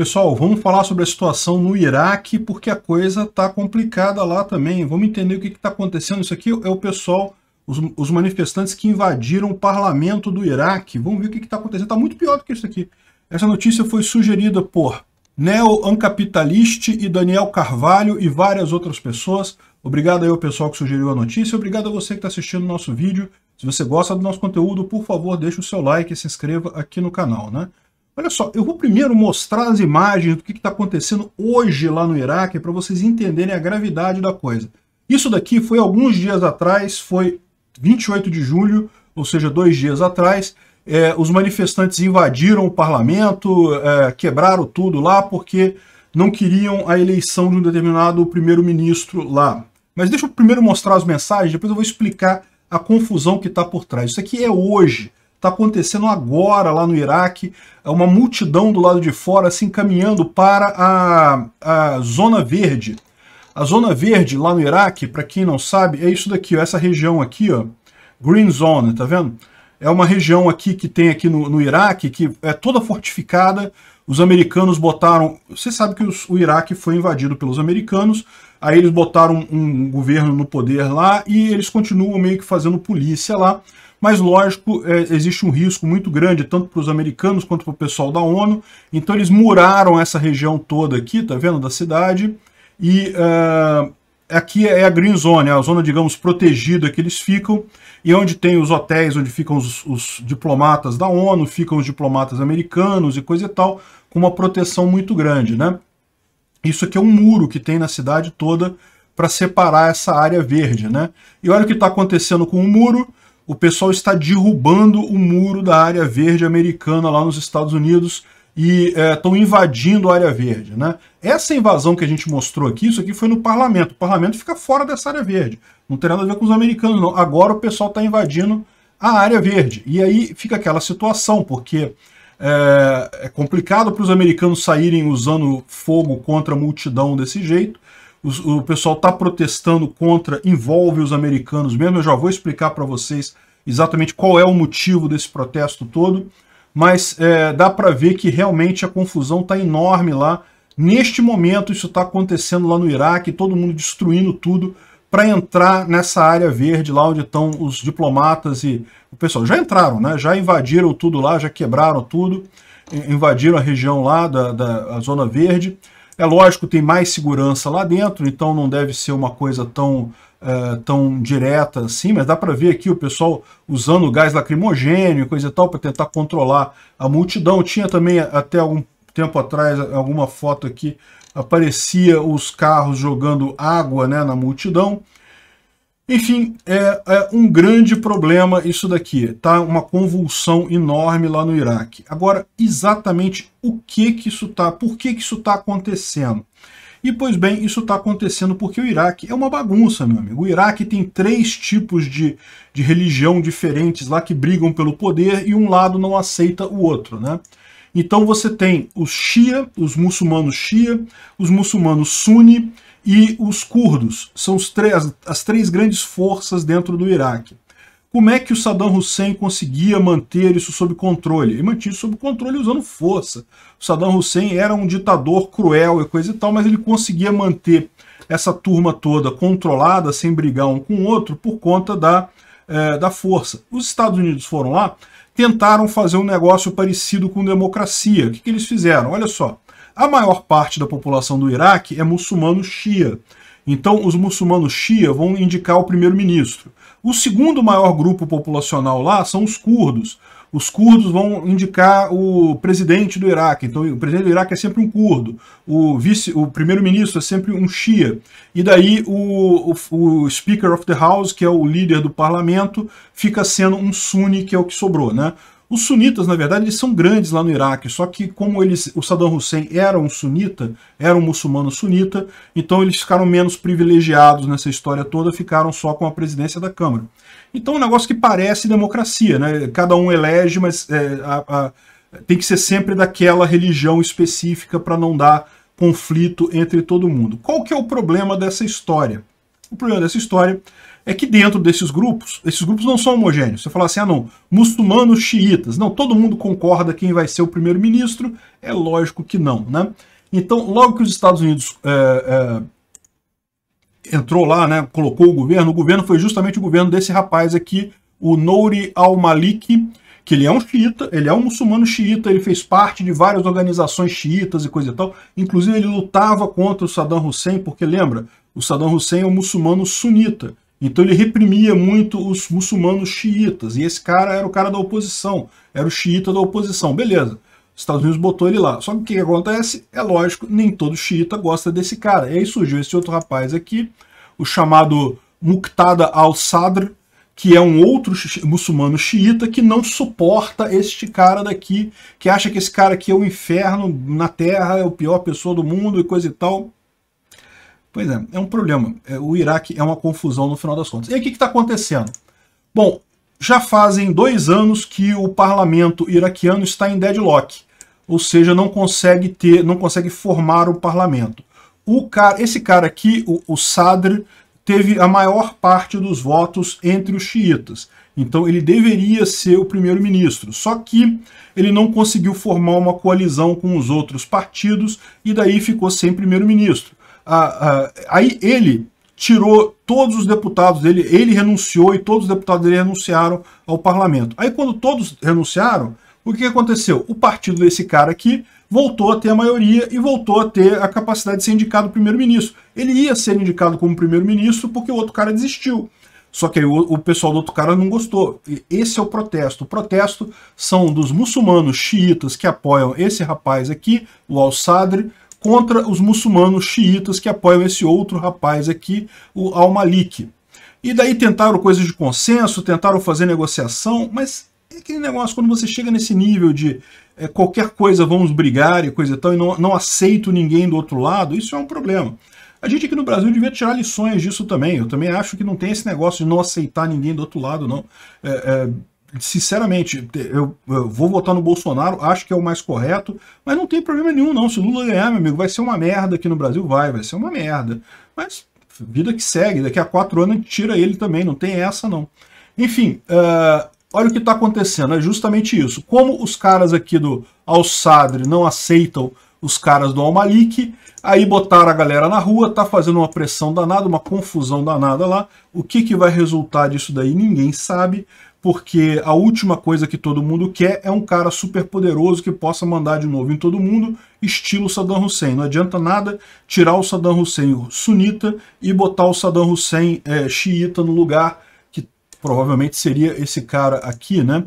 Pessoal, vamos falar sobre a situação no Iraque, porque a coisa está complicada lá também. Vamos entender o que está acontecendo. Isso aqui é o pessoal, os, os, manifestantes que invadiram o parlamento do Iraque. Vamos ver o que está acontecendo. Está muito pior do que isso aqui. Essa notícia foi sugerida por Neo Ancapitaliste e Daniel Carvalho e várias outras pessoas. Obrigado aí ao pessoal que sugeriu a notícia. Obrigado a você que está assistindo o nosso vídeo. Se você gosta do nosso conteúdo, por favor, deixe o seu like e se inscreva aqui no canal, né? Olha só, eu vou primeiro mostrar as imagens do que está acontecendo hoje lá no Iraque para vocês entenderem a gravidade da coisa. Isso daqui foi alguns dias atrás, foi 28 de julho, ou seja, dois dias atrás. É, os manifestantes invadiram o parlamento, é, quebraram tudo lá porque não queriam a eleição de um determinado primeiro-ministro lá. Mas deixa eu primeiro mostrar as mensagens, depois eu vou explicar a confusão que está por trás. Isso aqui é hoje. Está acontecendo agora lá no Iraque, é uma multidão do lado de fora se encaminhando para a, a Zona Verde. A Zona Verde lá no Iraque, para quem não sabe, é isso daqui, ó, essa região aqui, ó, Green Zone, tá vendo? É uma região aqui que tem aqui no, no Iraque, que é toda fortificada, os americanos botaram... Você sabe que os, o Iraque foi invadido pelos americanos, aí eles botaram um governo no poder lá e eles continuam meio que fazendo polícia lá, mas lógico, é, existe um risco muito grande, tanto para os americanos quanto para o pessoal da ONU, então eles muraram essa região toda aqui, tá vendo, da cidade, e uh, aqui é a Green Zone, é a zona, digamos, protegida que eles ficam, e é onde tem os hotéis, onde ficam os, os diplomatas da ONU, ficam os diplomatas americanos e coisa e tal, com uma proteção muito grande, né? Isso aqui é um muro que tem na cidade toda para separar essa área verde, né? E olha o que está acontecendo com o muro, o pessoal está derrubando o muro da área verde americana lá nos Estados Unidos e estão é, invadindo a área verde. Né? Essa invasão que a gente mostrou aqui, isso aqui foi no parlamento. O parlamento fica fora dessa área verde. Não tem nada a ver com os americanos, não. Agora o pessoal está invadindo a área verde. E aí fica aquela situação, porque é, é complicado para os americanos saírem usando fogo contra a multidão desse jeito. O, o pessoal está protestando contra, envolve os americanos mesmo. Eu já vou explicar para vocês exatamente qual é o motivo desse protesto todo, mas é, dá para ver que realmente a confusão está enorme lá. Neste momento, isso está acontecendo lá no Iraque, todo mundo destruindo tudo para entrar nessa área verde lá onde estão os diplomatas e o pessoal. Já entraram, né? já invadiram tudo lá, já quebraram tudo, invadiram a região lá da, da Zona Verde. É lógico, tem mais segurança lá dentro, então não deve ser uma coisa tão eh, tão direta assim, mas dá para ver aqui o pessoal usando gás lacrimogênio e coisa e tal para tentar controlar a multidão. Tinha também eh, até algum tempo atrás alguma foto aqui aparecia os carros jogando água né, na multidão. Enfim, é, é, um grande problema isso daqui, tá? Uma convulsão enorme lá no Iraque. Agora, exatamente o que que isso tá, por que que isso tá acontecendo? E, pois bem, isso está acontecendo porque o Iraque é uma bagunça, meu amigo. O Iraque tem três tipos de, de religião diferentes lá que brigam pelo poder e um lado não aceita o outro, né? Então você tem os Shia, os muçulmanos Shia, os muçulmanos Sunni e os curdos. São os as três grandes forças dentro do Iraque. Como é que o Saddam Hussein conseguia manter isso sob controle? Ele mantinha isso sob controle usando força. O Saddam Hussein era um ditador cruel e coisa e tal, mas ele conseguia manter essa turma toda controlada, sem brigar um com o outro, por conta da, é, da força. Os Estados Unidos foram lá, tentaram fazer um negócio parecido com democracia. O que, que eles fizeram? Olha só, a maior parte da população do Iraque é muçulmano xia. Então, os muçulmanos xia vão indicar o primeiro-ministro. O segundo maior grupo populacional lá são os curdos. Os curdos vão indicar o presidente do Iraque. Então, o presidente do Iraque é sempre um curdo. O vice, o primeiro-ministro é sempre um xia. E daí o, o, o, Speaker of the House, que é o líder do parlamento, fica sendo um sunni, que é o que sobrou, né? Os sunitas, na verdade, eles são grandes lá no Iraque, só que como eles, o Saddam Hussein era um sunita, era um muçulmano sunita, então eles ficaram menos privilegiados nessa história toda, ficaram só com a presidência da Câmara. Então é um negócio que parece democracia, né? Cada um elege, mas é, a, a, tem que ser sempre daquela religião específica para não dar conflito entre todo mundo. Qual que é o problema dessa história? O problema dessa história é que dentro desses grupos, esses grupos não são homogêneos. Você fala assim, ah não, muçulmanos xiitas. Não, todo mundo concorda quem vai ser o primeiro-ministro. É lógico que não, né? Então, logo que os Estados Unidos é, é, entrou lá, né, colocou o governo, o governo foi justamente o governo desse rapaz aqui, o Nouri al-Maliki, que ele é um xiita, ele é um muçulmano xiita, ele fez parte de várias organizações xiitas e coisa e tal. Inclusive, ele lutava contra o Saddam Hussein, porque lembra, o Saddam Hussein é um muçulmano sunita. Então ele reprimia muito os muçulmanos xiitas. E esse cara era o cara da oposição, era o xiita da oposição. Beleza, os Estados Unidos botou ele lá. Só que o que acontece? É lógico, nem todo xiita gosta desse cara. E aí surgiu esse outro rapaz aqui, o chamado Muqtada al-Sadr, que é um outro muçulmano xiita que não suporta este cara daqui, que acha que esse cara aqui é o um inferno na terra, é o pior pessoa do mundo e coisa e tal. Pois é, é um problema. É, o Iraque é uma confusão no final das contas. E aí o que está acontecendo? Bom, já fazem dois anos que o parlamento iraquiano está em deadlock, ou seja, não consegue ter, não consegue formar o parlamento. O cara, esse cara aqui, o, o Sadr, teve a maior parte dos votos entre os xiitas. Então ele deveria ser o primeiro-ministro. Só que ele não conseguiu formar uma coalizão com os outros partidos e daí ficou sem primeiro-ministro a, aí ele tirou todos os deputados dele, ele renunciou e todos os deputados dele renunciaram ao parlamento. Aí quando todos renunciaram, o que aconteceu? O partido desse cara aqui voltou a ter a maioria e voltou a ter a capacidade de ser indicado primeiro-ministro. Ele ia ser indicado como primeiro-ministro porque o outro cara desistiu. Só que aí o, o, pessoal do outro cara não gostou. E esse é o protesto. O protesto são dos muçulmanos xiitas que apoiam esse rapaz aqui, o Al-Sadr, contra os muçulmanos xiitas que apoiam esse outro rapaz aqui, o Al-Malik. E daí tentaram coisas de consenso, tentaram fazer negociação, mas é aquele negócio, quando você chega nesse nível de é, qualquer coisa vamos brigar e coisa e tal, e não, não aceito ninguém do outro lado, isso é um problema. A gente aqui no Brasil devia tirar lições disso também. Eu também acho que não tem esse negócio de não aceitar ninguém do outro lado, não. É, é sinceramente, eu, eu, vou votar no Bolsonaro, acho que é o mais correto, mas não tem problema nenhum, não. Se o Lula ganhar, meu amigo, vai ser uma merda aqui no Brasil, vai, vai ser uma merda. Mas vida que segue, daqui a quatro anos a gente tira ele também, não tem essa, não. Enfim, uh, olha o que está acontecendo, é justamente isso. Como os caras aqui do Al-Sadr não aceitam os caras do Al-Malik, aí botaram a galera na rua, tá fazendo uma pressão danada, uma confusão danada lá. O que, que vai resultar disso daí, ninguém sabe porque a última coisa que todo mundo quer é um cara super poderoso que possa mandar de novo em todo mundo, estilo Saddam Hussein. Não adianta nada tirar o Saddam Hussein sunita e botar o Saddam Hussein é, xiita no lugar, que provavelmente seria esse cara aqui, né?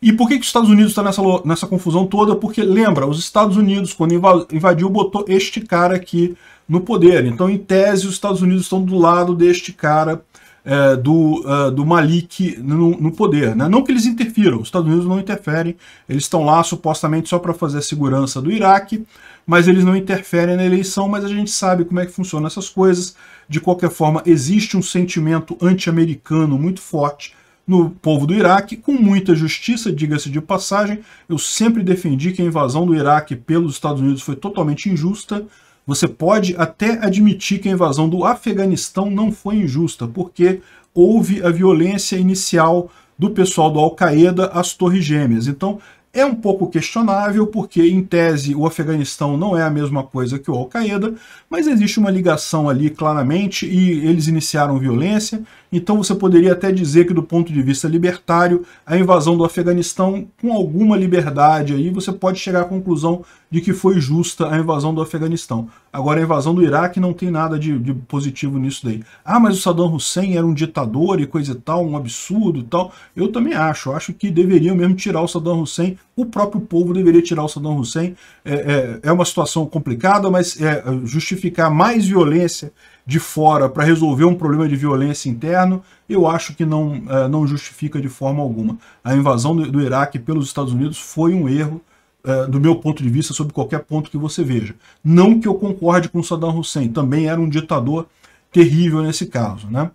E por que, que os Estados Unidos está nessa, nessa confusão toda? Porque, lembra, os Estados Unidos, quando invadiu, botou este cara aqui no poder. Então, em tese, os Estados Unidos estão do lado deste cara é, do, uh, do Malik no, no poder. Né? Não que eles interfiram, os Estados Unidos não interferem, eles estão lá supostamente só para fazer a segurança do Iraque, mas eles não interferem na eleição, mas a gente sabe como é que funcionam essas coisas. De qualquer forma, existe um sentimento anti-americano muito forte no povo do Iraque, com muita justiça, diga-se de passagem. Eu sempre defendi que a invasão do Iraque pelos Estados Unidos foi totalmente injusta, você pode até admitir que a invasão do Afeganistão não foi injusta, porque houve a violência inicial do pessoal do Al-Qaeda às Torres Gêmeas. Então, é um pouco questionável, porque, em tese, o Afeganistão não é a mesma coisa que o Al-Qaeda, mas existe uma ligação ali claramente e eles iniciaram violência, então você poderia até dizer que do ponto de vista libertário, a invasão do Afeganistão, com alguma liberdade aí, você pode chegar à conclusão de que foi justa a invasão do Afeganistão. Agora, a invasão do Iraque não tem nada de, de positivo nisso daí. Ah, mas o Saddam Hussein era um ditador e coisa e tal, um absurdo e tal. Eu também acho, acho que deveriam mesmo tirar o Saddam Hussein o próprio povo deveria tirar o Saddam Hussein. É, é, é uma situação complicada, mas é, é justificar mais violência de fora para resolver um problema de violência interno, eu acho que não, é, não justifica de forma alguma. A invasão do, do Iraque pelos Estados Unidos foi um erro, é, do meu ponto de vista, sobre qualquer ponto que você veja. Não que eu concorde com Saddam Hussein, também era um ditador terrível nesse caso. Né?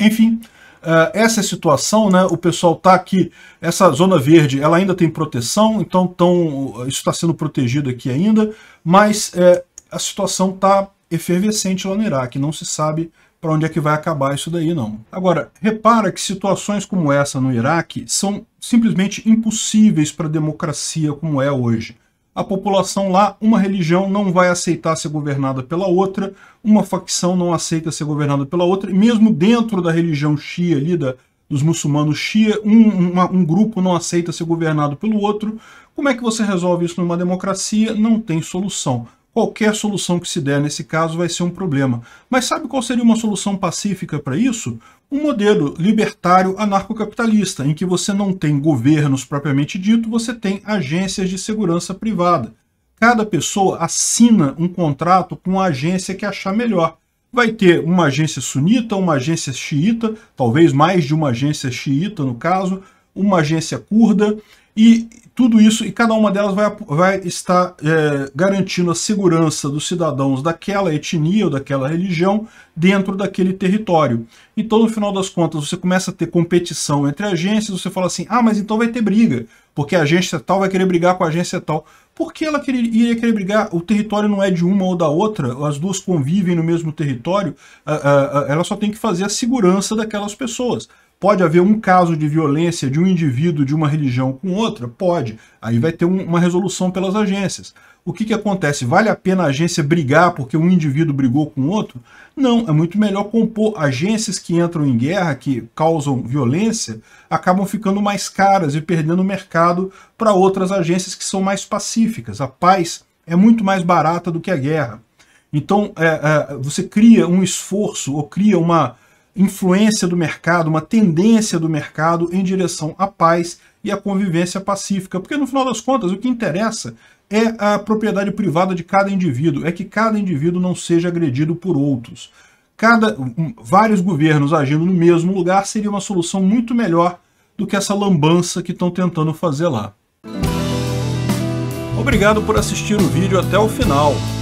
Enfim, eh, essa é a situação, né? O pessoal está aqui, essa zona verde, ela ainda tem proteção, então tão, isso está sendo protegido aqui ainda, mas é, a situação está efervescente lá no Iraque, não se sabe para onde é que vai acabar isso daí, não. Agora, repara que situações como essa no Iraque são simplesmente impossíveis para a democracia como é hoje a população lá, uma religião não vai aceitar ser governada pela outra, uma facção não aceita ser governada pela outra, mesmo dentro da religião xia ali, da, dos muçulmanos xia, um, uma, um grupo não aceita ser governado pelo outro. Como é que você resolve isso numa democracia? Não tem solução. Qualquer solução que se der nesse caso vai ser um problema. Mas sabe qual seria uma solução pacífica para isso? Um modelo libertário anarcocapitalista, em que você não tem governos propriamente dito, você tem agências de segurança privada. Cada pessoa assina um contrato com a agência que achar melhor. Vai ter uma agência sunita, uma agência xiita, talvez mais de uma agência xiita no caso, uma agência curda, e tudo isso, e cada uma delas vai, vai estar é, garantindo a segurança dos cidadãos daquela etnia ou daquela religião dentro daquele território. Então, no final das contas, você começa a ter competição entre agências, você fala assim, ah, mas então vai ter briga, porque a agência tal vai querer brigar com a agência tal. Por que ela queria iria querer brigar? O território não é de uma ou da outra, as duas convivem no mesmo território, ela só tem que fazer a segurança daquelas pessoas. Pode haver um caso de violência de um indivíduo de uma religião com outra? Pode. Aí vai ter um, uma resolução pelas agências. O que, que acontece? Vale a pena a agência brigar porque um indivíduo brigou com outro? Não, é muito melhor compor. Agências que entram em guerra, que causam violência, acabam ficando mais caras e perdendo mercado para outras agências que são mais pacíficas. A paz é muito mais barata do que a guerra. Então, é, é, você cria um esforço ou cria uma influência do mercado, uma tendência do mercado em direção à paz e à convivência pacífica. Porque, no final das contas, o que interessa é a propriedade privada de cada indivíduo, é que cada indivíduo não seja agredido por outros. Cada, vários governos agindo no mesmo lugar seria uma solução muito melhor do que essa lambança que estão tentando fazer lá. Obrigado por assistir o vídeo até o final.